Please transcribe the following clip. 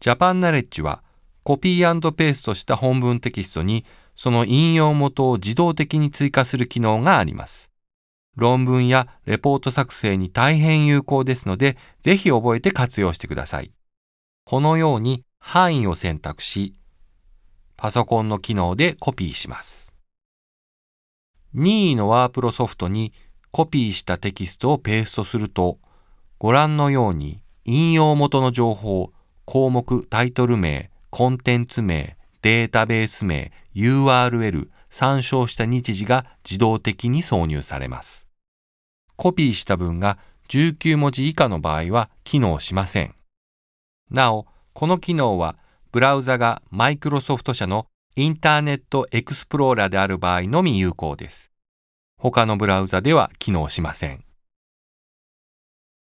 ジャパンナレッジはコピーペーストした本文テキストにその引用元を自動的に追加する機能があります。論文やレポート作成に大変有効ですので、ぜひ覚えて活用してください。このように範囲を選択し、パソコンの機能でコピーします。任意のワープロソフトにコピーしたテキストをペーストすると、ご覧のように引用元の情報、項目、タイトル名、コンテンツ名、データベース名、URL、参照した日時が自動的に挿入されます。コピーした文が19文字以下の場合は機能しません。なお、この機能はブラウザがマイクロソフト社のインターネットエクスプローラーである場合のみ有効です。他のブラウザでは機能しません。